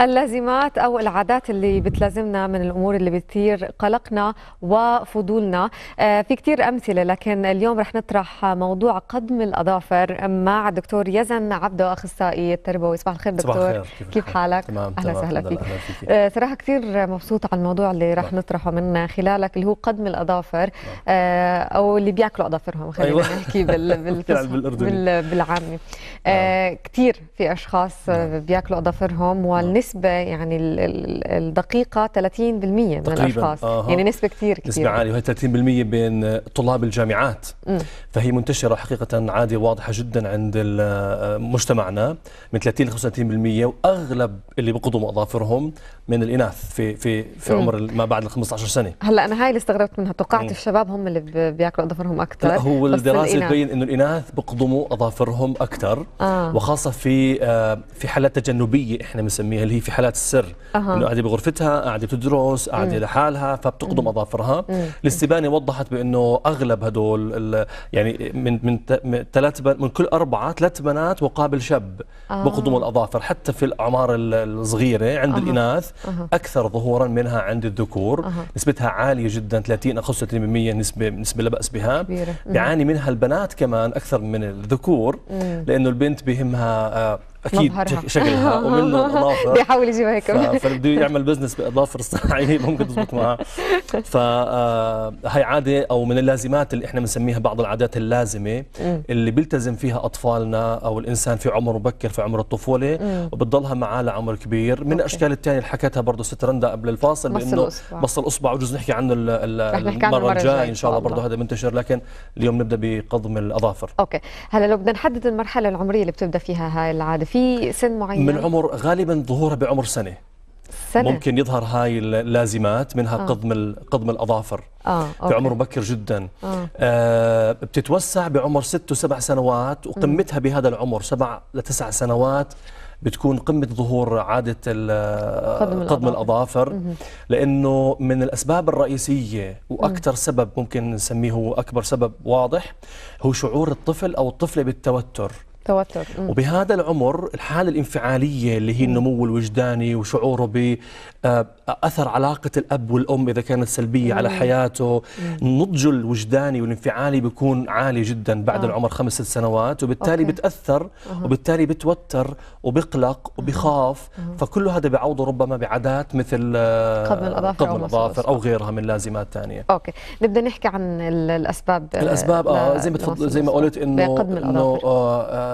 اللازمات او العادات اللي بتلازمنا من الامور اللي بتثير قلقنا وفضولنا آه، في كثير امثله لكن اليوم رح نطرح موضوع قدم الاظافر مع الدكتور يزن عبده اخصائي التربوي صباح الخير دكتور صباح الخير. كيف, كيف حالك تمام اهلا وسهلا فيك. فيك آه، صراحه كثير مبسوط على الموضوع اللي رح نعم. نطرحه من خلالك اللي هو قدم الاظافر نعم. آه، او اللي بياكلوا اظافرهم خلينا أيوة. نحكي بال بالاردني بالعامي نعم. كثير في اشخاص بياكلوا اظافرهم والنسبه نسبة يعني الدقيقه 30% من تقريباً. الاشخاص آه. يعني نسبه كثير كثير نسبه عاليه وهي 30% بين طلاب الجامعات م. فهي منتشره حقيقه عادية واضحه جدا عند مجتمعنا من 30 ل 35% واغلب اللي بيقضوا أظافرهم من الاناث في في في م. عمر ما بعد ال 15 سنه هلا انا هاي اللي استغربت منها توقعت الشباب هم اللي بياكلوا اظافرهم اكثر لا هو الدراسه تبين انه الاناث بيقضموا اظافرهم اكثر آه. وخاصه في آه، في حالات تجنبيه احنا بنسميها اللي هي في حالات السر أه. انه قاعده بغرفتها قاعده بتدرس قاعده لحالها فبتقدم اظافرها الاستبانه وضحت بانه اغلب هدول يعني من من ثلاث من كل اربعه ثلاث بنات مقابل شاب آه. بقدموا الاظافر حتى في الاعمار الصغيره عند آه. الاناث آه. اكثر ظهورا منها عند الذكور آه. نسبتها عاليه جدا 30 او 35% نسبه نسبه لا باس بها بيعاني منها البنات كمان اكثر من الذكور لانه البنت بهمها آه اكيد شكلها ومنه الاظافر بيحاول يجيب هيك فاللي بده يعمل بزنس باظافر الصناعيه ممكن تزبط معاه فهي عاده او من اللازمات اللي احنا بنسميها بعض العادات اللازمه اللي بيلتزم فيها اطفالنا او الانسان في عمر مبكر في عمر الطفوله وبتضلها معاه لعمر كبير من الاشكال الثانيه اللي حكتها برضه ست رندا قبل الفاصل بانه بص الاصبع وجوز نحكي عنه المره الجايه ان شاء الله برضه هذا منتشر لكن اليوم نبدا بقضم الاظافر اوكي هلا لو بدنا نحدد المرحله العمريه اللي بتبدا فيها هاي العاده في سن معين من عمر غالبا ظهورها بعمر سنه سنة. ممكن يظهر هاي اللازمات منها آه. قضم قضم الاظافر آه. أوكي. في عمر مبكر جدا آه. آه بتتوسع بعمر ست وسبع سنوات وقمتها م. بهذا العمر سبع لتسع سنوات بتكون قمة ظهور عادة قضم, قضم الأظافر لأنه من الأسباب الرئيسية وأكثر سبب ممكن نسميه هو أكبر سبب واضح هو شعور الطفل أو الطفلة بالتوتر توتر وبهذا العمر الحالة الانفعالية اللي هي النمو الوجداني وشعوره ب آه، أثر علاقة الأب والأم إذا كانت سلبية مم. على حياته مم. نضجه الوجداني والانفعالي بيكون عالي جدا بعد آه. العمر خمس سنوات وبالتالي أوكي. بتأثر أه. وبالتالي بتوتر وبقلق وبخاف أه. فكل هذا بيعوضه ربما بعادات مثل آه، قضم الأظافر, قضم الأظافر أو, أو غيرها من لازمات ثانية أوكي نبدأ نحكي عن الأسباب الأسباب آه, آه، زي ما زي ما قلت إنه,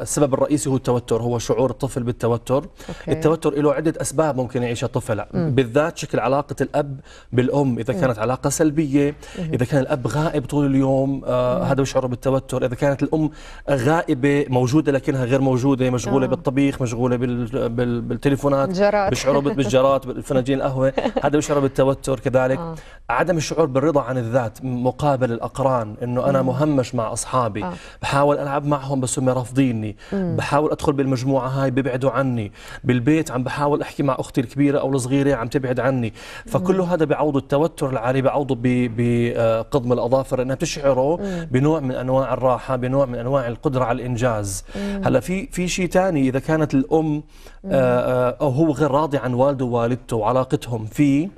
السبب الرئيسي هو التوتر هو شعور الطفل بالتوتر أوكي. التوتر له عده اسباب ممكن يعيشها الطفل م. بالذات شكل علاقه الاب بالام اذا كانت م. علاقه سلبيه م. اذا كان الاب غائب طول اليوم آه هذا يشعر بالتوتر اذا كانت الام غائبه موجوده لكنها غير موجوده مشغوله آه. بالطبيخ مشغوله بال... بال... بالتليفونات جرات. بالجرات بالفناجين القهوه هذا يشعر بالتوتر كذلك آه. عدم الشعور بالرضا عن الذات مقابل الاقران انه انا مهمش مع اصحابي آه. بحاول العب معهم بس هم رافضين مني مم. بحاول ادخل بالمجموعه هاي بيبعدوا عني بالبيت عم بحاول احكي مع اختي الكبيره او الصغيره عم تبعد عني فكل هذا بيعوض التوتر العالي بيعوضه بقضم آه، الاظافر انها تشعره مم. بنوع من انواع الراحه بنوع من انواع القدره على الانجاز مم. هلا في في شيء ثاني اذا كانت الام آه، آه، هو غير راضي عن والده ووالدته وعلاقتهم فيه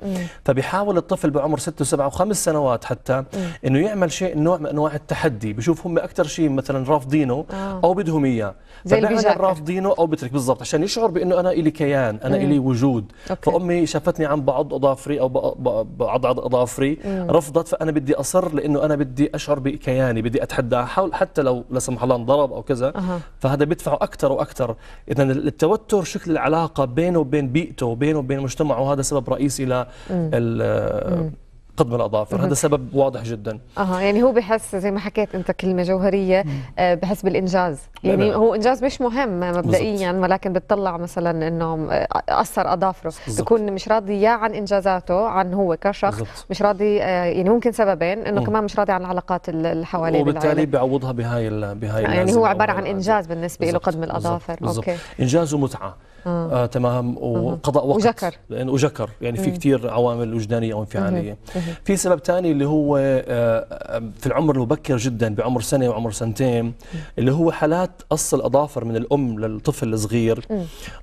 فبيحاول الطفل بعمر و7 و وخمس سنوات حتى انه يعمل شيء نوع من انواع التحدي بشوف هم اكثر شيء مثلا رافضينه آه. او بدهم اياه فبعمل رافضينه او بترك بالضبط عشان يشعر بانه انا الي كيان انا الي وجود أوكي. فامي شافتني عن بعض اظافري او بعض اظافري رفضت فانا بدي اصر لانه انا بدي اشعر بكياني بدي اتحداها حاول حتى لو لا سمح الله انضرب او كذا أه. فهذا بيدفعه اكثر واكثر اذا التوتر شكل العلاقه بينه وبين بيئته وبينه وبين مجتمعه وهذا سبب رئيسي ل قطب الاظافر هذا سبب واضح جدا اها يعني هو بحس زي ما حكيت انت كلمه جوهريه آه، بحس بالانجاز يعني هو انجاز مش مهم مبدئيا ولكن بتطلع مثلا انه آه، اثر اظافره بكون مش راضي يا عن انجازاته عن هو كشخص مش راضي آه، يعني ممكن سببين انه كمان مش راضي عن العلاقات اللي حواليه وبالتالي بيعوضها بهاي بهاي يعني هو عباره عن انجاز بالنسبه له قدم الاظافر بالزبط. اوكي انجاز ومتعه آه. آه تمام وقضاء وقت وجكر لأن وجكر يعني في كثير عوامل وجدانيه وانفعاليه في سبب ثاني اللي هو آه، آه، في العمر المبكر جدا بعمر سنه وعمر سنتين اللي هو حالات قص الاظافر من الام للطفل الصغير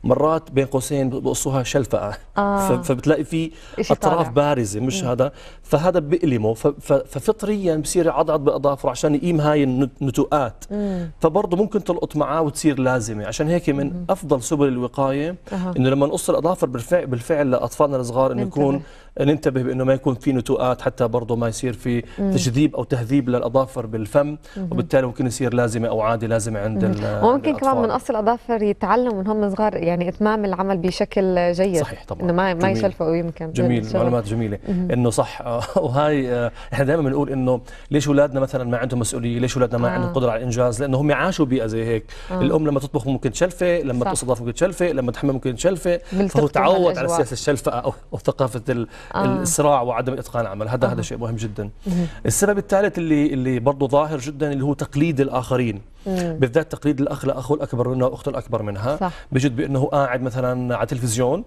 مرات بين قوسين بقصوها شلفقه آه. فبتلاقي في اطراف بارزه مش هذا فهذا بيألمه ففطريا بصير يعضعض باظافره عشان يقيم هاي النتوءات فبرضه ممكن تلقط معاه وتصير لازمه عشان هيك من افضل سبل الوقايه وصايه أه. انه لما نقص الاظافر بالفعل, بالفعل لاطفالنا الصغار انه يكون ننتبه بانه ما يكون في نتوءات حتى برضه ما يصير في تجذيب او تهذيب للاظافر بالفم وبالتالي ممكن يصير لازمه او عادي لازمه عند وممكن كمان من اصل الاظافر يتعلموا من هم صغار يعني اتمام العمل بشكل جيد صحيح طبعا انه ما ما يشلفوا يمكن جميل معلومات جميله انه صح وهي آه، احنا دائما بنقول انه ليش اولادنا مثلا ما عندهم مسؤوليه ليش اولادنا ما آه. عندهم قدره على الانجاز لانه هم عاشوا بيئه زي هيك آه. الام لما تطبخ ممكن تشلفه لما تصدف ممكن تشلفه لما تحمل ممكن تشلفه فهو تعود على سياسه الشلفه او ثقافه آه. الصراع وعدم اتقان العمل هذا آه. هذا شيء مهم جدا السبب الثالث اللي اللي برضه ظاهر جدا اللي هو تقليد الاخرين بالذات تقليد الاخ لاخوه الاكبر منه واخته الاكبر منها صح. بجد بانه قاعد مثلا على التلفزيون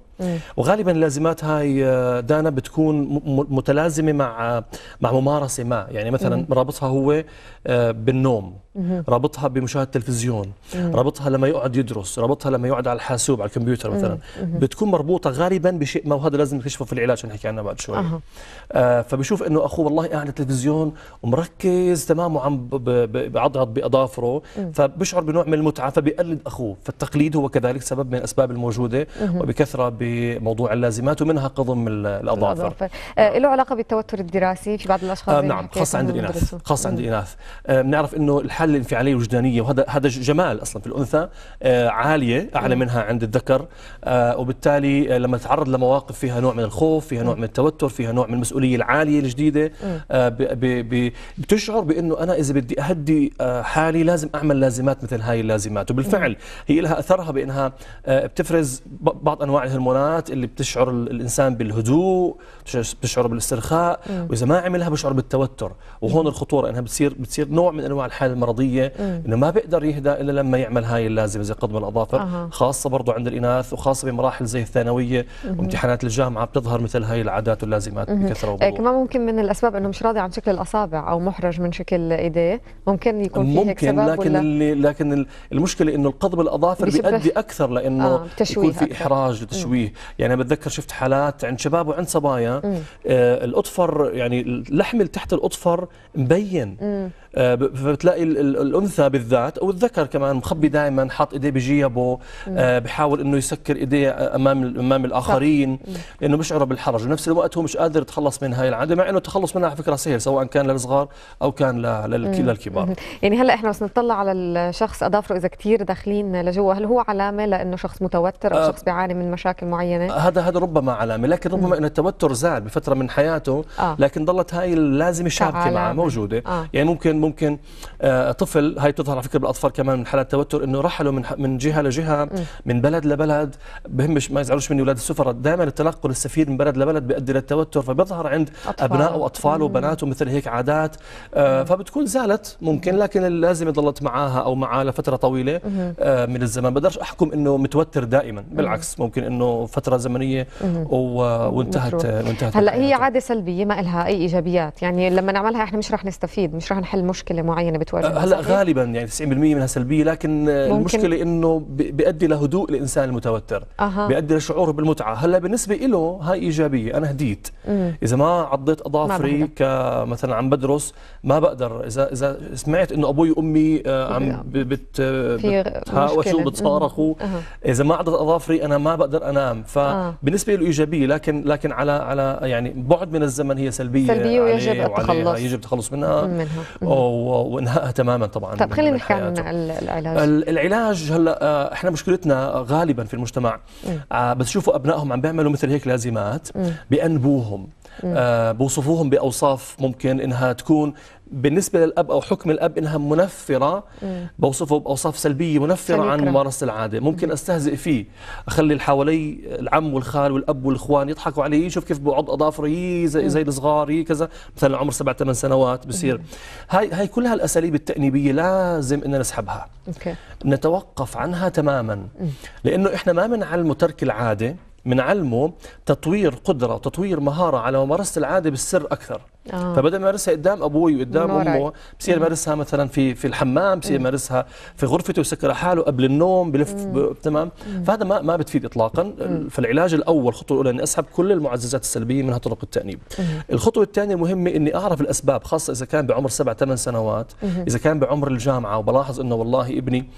وغالبا اللازمات هاي آه، دانا بتكون متلازمه مع آه، مع ممارسه ما يعني مثلا مم. رابطها هو آه، بالنوم مم. رابطها بمشاهده تلفزيون مم. رابطها لما يقعد يدرس رابطها لما يقعد على الحاسوب على الكمبيوتر مثلا مم. بتكون مربوطه غالبا بشيء ما وهذا لازم نكتشفه في العلاج نحكي عنه بعد شوي أه. آه فبشوف انه اخوه والله قاعد على التلفزيون ومركز تمام وعم بعضعض باظافره فبشعر بنوع من المتعه فبقلد اخوه فالتقليد هو كذلك سبب من الاسباب الموجوده وبكثره بموضوع اللازمات ومنها قضم الاظافر الأظافر. آه له علاقه بالتوتر الدراسي في بعض الاشخاص آه نعم خاصه عند الاناث خاصه عند الاناث آه، بنعرف آه انه الحاله الانفعاليه الوجدانيه وهذا هذا جمال اصلا في الانثى آه عاليه اعلى منها عند الذكر آه وبالتالي آه، لما تتعرض لمواقف فيها نوع من الخوف فيها نوع من التوتر فيها نوع من المسؤوليه العاليه الجديده آه بتشعر بانه انا اذا بدي اهدي آه، حالي لازم اعمل لازمات مثل هاي اللازمات وبالفعل هي لها اثرها بانها آه، بتفرز بعض انواع الهرمونات اللي بتشعر الانسان بالهدوء بتشعر بالاسترخاء واذا ما عملها بشعر بالتوتر وهون الخطوره انها بتصير بتصير نوع من انواع الحاله المرضيه انه ما بيقدر يهدى الا لما يعمل هاي اللازمه زي قضم الاظافر خاصه برضه عند الاناث وخاصه بمراحل زي الثانويه وامتحانات الجامعه بتظهر مثل هاي العادات واللازمات بكثره إيه، وبضوء كمان ممكن من الاسباب انه مش راضي عن شكل الاصابع او محرج من شكل ايديه ممكن يكون في هيك سبب لكن اللي لكن المشكله انه القضب الاظافر بيؤدي اكثر لانه آه يكون في أكثر. احراج وتشويه مم. يعني بتذكر شفت حالات عند شباب وعند صبايا آه الاظفر يعني اللحم اللي تحت الاظفر مبين آه فبتلاقي الانثى بالذات او الذكر كمان مخبي دائما حاط ايديه بجيبه آه بحاول انه يسكر ايديه امام امام الاخرين لانه بيشعر بالحرج ونفس الوقت هو مش قادر يتخلص من هاي العاده مع انه التخلص منها على فكره سهل سواء كان للصغار او كان للكبار يعني هلا احنا بس نطلع الله على الشخص اظافره اذا كثير داخلين لجوا هل هو علامه لانه شخص متوتر او آه. شخص بيعاني من مشاكل معينه هذا هذا ربما علامه لكن ربما انه التوتر زاد بفتره من حياته آه. لكن ضلت هاي اللازمه شابكه معه موجوده آه. يعني ممكن ممكن آه، طفل هاي تظهر على فكره بالاطفال كمان من حالات توتر انه رحلوا من من جهه لجهه م. من بلد لبلد بهمش ما يزعلوش مني اولاد السفر دائما التنقل السفير من بلد لبلد بيؤدي للتوتر فبيظهر عند أطفال. ابناء واطفاله وبناته مثل هيك عادات فبتكون زالت ممكن لكن اللازمه ضلت معها معاها او معاه لفتره طويله آه، من الزمن بقدرش احكم انه متوتر دائما بالعكس ممكن انه فتره زمنيه وانتهت متروح. وانتهت هلا هي عاده سلبيه ما لها اي ايجابيات يعني لما نعملها احنا مش رح نستفيد مش رح نحل مشكله معينه بتواجه آه، هلا غالبا يعني 90% منها سلبيه لكن ممكن. المشكله انه بيؤدي لهدوء الانسان المتوتر أه. بيؤدي لشعور بالمتعه هلا بالنسبه له هاي ايجابيه انا هديت مه. اذا ما عضيت اظافري كمثلا عم بدرس ما بقدر اذا اذا سمعت انه ابوي وامي آه، عم بتهاوشوا بتصارخوا اذا ما عدت اظافري انا ما بقدر انام فبالنسبه له آه. ايجابيه لكن لكن على على يعني بعد من الزمن هي سلبيه سلبيه يعني ويجب التخلص يجب التخلص منها, منها. وانهائها تماما طبعا طب خلينا نحكي عن العلاج العلاج هلا آه، احنا مشكلتنا غالبا في المجتمع آه، بس شوفوا ابنائهم عم بيعملوا مثل هيك لازمات بانبوهم آه بوصفوهم باوصاف ممكن انها تكون بالنسبه للاب او حكم الاب انها منفره بوصفه باوصاف سلبيه منفره عن ممارسه العاده ممكن استهزئ فيه اخلي اللي حوالي العم والخال والاب والاخوان يضحكوا عليه يشوف كيف بعض اظافره زي زي الصغار كذا مثلا عمر سبع ثمان سنوات بصير هاي هاي كلها الاساليب التانيبيه لازم ان نسحبها أوكي. نتوقف عنها تماما لانه احنا ما بنعلمه ترك العاده بنعلمه تطوير قدره وتطوير مهاره على ممارسه العاده بالسر اكثر آه. فبدا يمارسها قدام ابوي وقدام امه بصير يمارسها مثلا في في الحمام بصير يمارسها في غرفته وسكر حاله قبل النوم بلف تمام فهذا ما ما بتفيد اطلاقا مم. فالعلاج الاول الخطوه الاولى اني اسحب كل المعززات السلبيه منها طرق التانيب مم. الخطوه الثانيه المهمه اني اعرف الاسباب خاصه اذا كان بعمر سبع ثمان سنوات مم. اذا كان بعمر الجامعه وبلاحظ انه والله ابني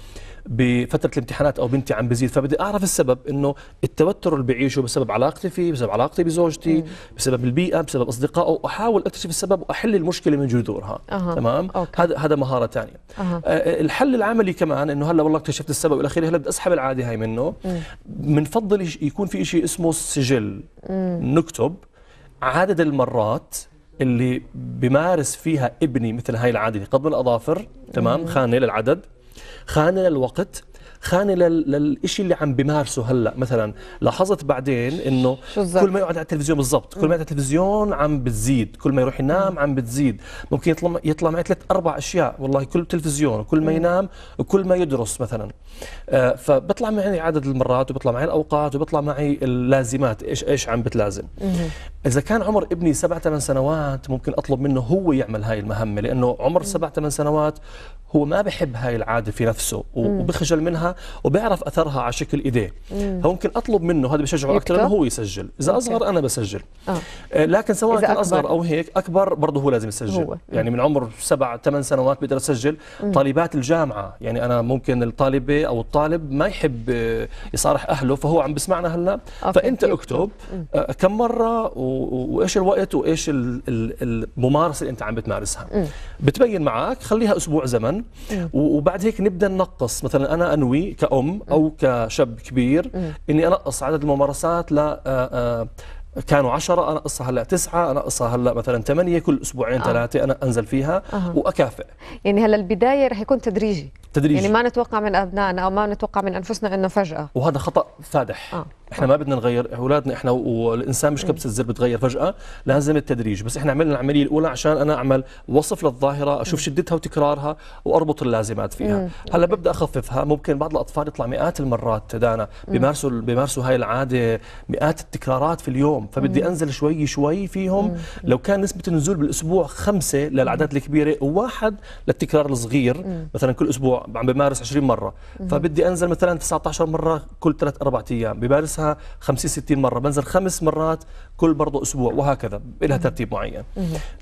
بفتره الامتحانات او بنتي عم بزيد فبدي اعرف السبب انه التوتر اللي بعيشه بسبب علاقتي فيه بسبب علاقتي بزوجتي بسبب البيئه بسبب اصدقائه واحاول اكتشف السبب واحل المشكله من جذورها أه. تمام هذا هذا مهاره ثانيه أه. الحل العملي كمان انه هلا والله اكتشفت السبب الى اخره هلا بدي اسحب العاده هاي منه بنفضل يكون في شيء اسمه سجل مم. نكتب عدد المرات اللي بمارس فيها ابني مثل هاي العاده قبل الاظافر تمام خانه للعدد خانه للوقت خانه للشيء اللي عم بمارسه هلا مثلا لاحظت بعدين انه كل ما يقعد على التلفزيون بالضبط كل ما يقعد على التلفزيون عم بتزيد كل ما يروح ينام عم بتزيد ممكن يطلع يطلع معي ثلاث اربع اشياء والله كل تلفزيون وكل ما ينام وكل ما يدرس مثلا آه، فبطلع معي عدد المرات وبطلع معي الاوقات وبطلع معي اللازمات ايش ايش عم بتلازم اذا كان عمر ابني سبع ثمان سنوات ممكن اطلب منه هو يعمل هاي المهمه لانه عمر سبع ثمان سنوات هو ما بحب هاي العاده في نفسه وبخجل منها وبيعرف اثرها على شكل ايديه فممكن اطلب منه هذا بشجعه اكثر انه هو يسجل اذا أوكي. اصغر انا بسجل آه. آه، لكن سواء كان اصغر او هيك اكبر برضه هو لازم يسجل هو. يعني من عمر سبع ثمان سنوات بيقدر يسجل طالبات الجامعه يعني انا ممكن الطالبه او الطالب ما يحب آه، يصارح اهله فهو عم بسمعنا هلا فانت فانت اكتب مم. آه، كم مره وايش الوقت وايش الممارسه اللي انت عم بتمارسها بتبين معك خليها اسبوع زمن وبعد هيك نبدا ننقص مثلا انا انوي كأم أو كشاب كبير إني أنقص عدد الممارسات ل آه، آه، كانوا عشرة أنا أقصها هلا تسعة أنا أقصها هلا مثلا ثمانية كل أسبوعين آه. ثلاثة أنا أنزل فيها آه. وأكافئ يعني هلا البداية رح يكون تدريجي تدريجي يعني ما نتوقع من ابنائنا او ما نتوقع من انفسنا انه فجاه وهذا خطا فادح آه. احنا آه. ما بدنا نغير اولادنا احنا والانسان مش كبسه زر بتغير فجاه لازم التدريج بس احنا عملنا العمليه الاولى عشان انا اعمل وصف للظاهره اشوف شدتها وتكرارها واربط اللازمات فيها هلا ببدا اخففها ممكن بعض الاطفال يطلع مئات المرات دانا بيمارسوا بيمارسوا هاي العاده مئات التكرارات في اليوم فبدي انزل شوي شوي فيهم لو كان نسبه النزول بالاسبوع خمسة للاعداد الكبيره وواحد للتكرار الصغير مثلا كل اسبوع عم بمارس 20 مره فبدي انزل مثلا 19 مره كل 3 4 ايام بمارسها 50 60 مره بنزل خمس مرات كل برضه اسبوع وهكذا لها ترتيب معين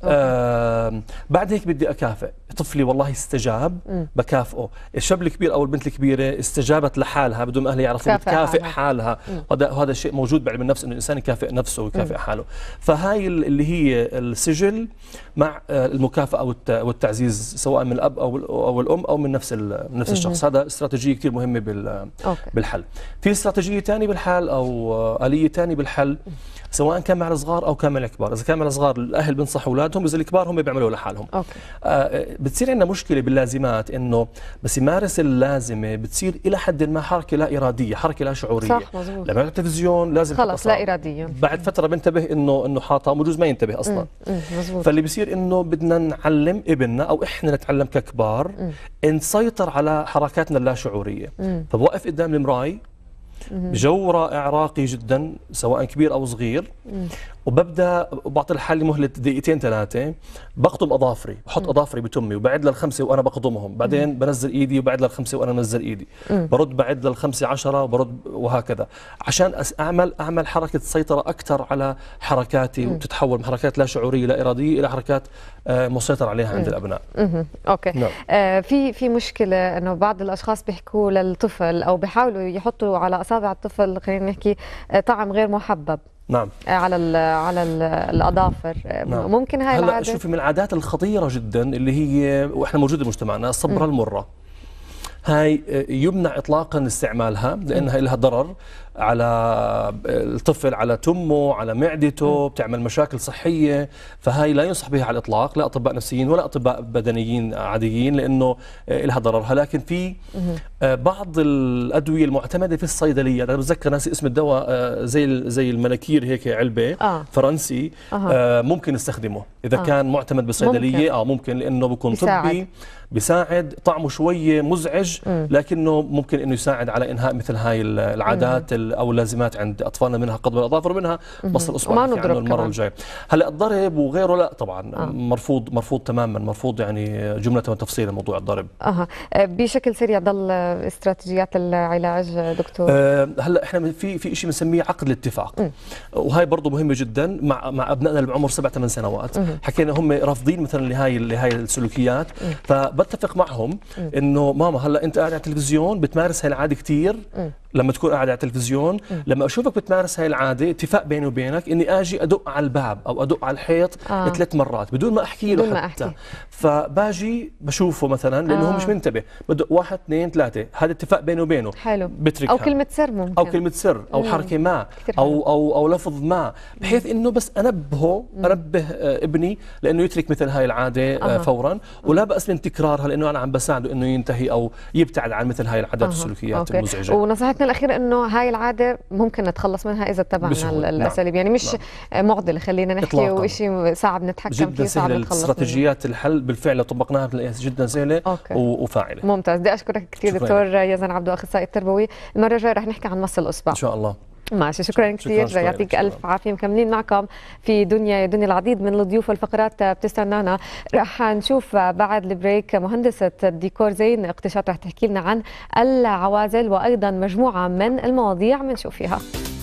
آه بعد هيك بدي اكافئ طفلي والله استجاب بكافئه الشاب الكبير او البنت الكبيره استجابت لحالها بدون اهلها يعرفوا بتكافئ حالها وهذا الشيء موجود بعلم النفس انه الانسان يكافئ نفسه ويكافئ حاله فهاي اللي هي السجل مع آه، المكافاه والتعزيز سواء من الاب او او الام او من نفس نفس الشخص هذا استراتيجيه كتير مهمه بالحل في استراتيجيه تانية بالحل او اليه تانية بالحل سواء كان مع الصغار او كان مع الكبار اذا كان مع الصغار الاهل بنصحوا اولادهم اذا الكبار هم بيعملوا لحالهم أوكي. آه بتصير عندنا مشكله باللازمات انه بس يمارس اللازمه بتصير الى حد ما حركه لا اراديه حركه لا شعوريه صح مزبوط. لما على التلفزيون لازم خلص لا اراديه بعد فتره بنتبه انه انه حاطها وبجوز ما ينتبه اصلا مزبوط. فاللي بصير انه بدنا نعلم ابننا او احنا نتعلم ككبار نسيطر على حركاتنا اللا شعوريه فبوقف قدام المراي جو رائع راقي جدا سواء كبير أو صغير وببدا بعطي لحالي مهله دقيقتين ثلاثه بقطم اظافري بحط اظافري بتمي وبعد للخمسه وانا بقطمهم بعدين بنزل ايدي وبعد للخمسه وانا بنزل ايدي برد بعد للخمسه عشرة وبرد وهكذا عشان اعمل اعمل حركه سيطره اكثر على حركاتي وتتحول من حركات لا شعوريه لا اراديه الى حركات آه، مسيطر عليها عند الابناء اوكي نعم. آه في في مشكله انه بعض الاشخاص بيحكوا للطفل او بيحاولوا يحطوا على اصابع الطفل خلينا نحكي آه، طعم غير محبب نعم على الـ على الـ الاظافر نعم. ممكن هاي هلا العاده شوفي من العادات الخطيره جدا اللي هي واحنا موجوده بمجتمعنا الصبره المره هاي آه، يمنع اطلاقا استعمالها لانها لها ضرر على الطفل على تمه على معدته بتعمل مشاكل صحيه فهي لا ينصح بها على الاطلاق لا اطباء نفسيين ولا اطباء بدنيين عاديين لانه لها ضررها لكن في آه، بعض الادويه المعتمده في الصيدليه انا بتذكر ناسي اسم الدواء آه، زي زي الملكير هيك علبه آه. فرنسي آه. ممكن نستخدمه اذا آه. كان معتمد بصيدليه اه ممكن لانه بكون بساعد. طبي بيساعد طعمه شويه مزعج م. لكنه ممكن انه يساعد على انهاء مثل هاي العادات م. او اللازمات عند اطفالنا منها قدم الاظافر منها بس الاصبع يعني نضرب المره الجايه هلا الضرب وغيره لا طبعا آه. مرفوض مرفوض تماما مرفوض يعني جمله وتفصيلا موضوع الضرب اها آه، بشكل سريع ضل استراتيجيات العلاج دكتور أه هلا احنا في في شيء بنسميه عقد الاتفاق وهي برضه مهمه جدا مع مع ابنائنا اللي بعمر سبع ثمان سنوات مم. حكينا هم رافضين مثلا لهي لهي السلوكيات مم. فبتفق معهم انه ماما هلا انت قاعد على التلفزيون بتمارس هالعاده كثير لما تكون قاعد على التلفزيون التلفزيون لما اشوفك بتمارس هاي العاده اتفاق بيني وبينك اني اجي ادق على الباب او ادق على الحيط آه. ثلاث مرات بدون ما احكي له ما حتى أحكي. فباجي بشوفه مثلا لانه آه. هو مش منتبه بدق واحد اثنين ثلاثه هذا اتفاق بيني وبينه حلو بتركها. او كلمه سر ممكن او كلمه سر او مم. حركه ما او او او لفظ ما بحيث انه بس انبهه انبه آه، ابني لانه يترك مثل هاي العاده آه. فورا ولا باس من تكرارها لانه انا عم بساعده انه ينتهي او يبتعد عن مثل هاي العادات آه. السلوكيات أوكي. المزعجه ونصيحتنا الاخيره انه هاي العادة عادة ممكن نتخلص منها اذا اتبعنا نعم. الاساليب يعني مش نعم. معضله خلينا نحكي وشيء صعب نتحكم فيه صعب نتخلص استراتيجيات الحل بالفعل طبقناها جدا سهله أوكي. وفاعله ممتاز بدي اشكرك كثير دكتور يزن عبدو اخصائي التربوي المره الجايه رح نحكي عن مص الاصبع ان شاء الله ماشي شكرا كثير يعطيك الف عافيه مكملين معكم في دنيا دنيا العديد من الضيوف والفقرات بتستنانا رح نشوف بعد البريك مهندسه الديكور زين اقتشاط رح تحكي لنا عن العوازل وايضا مجموعه من المواضيع بنشوف فيها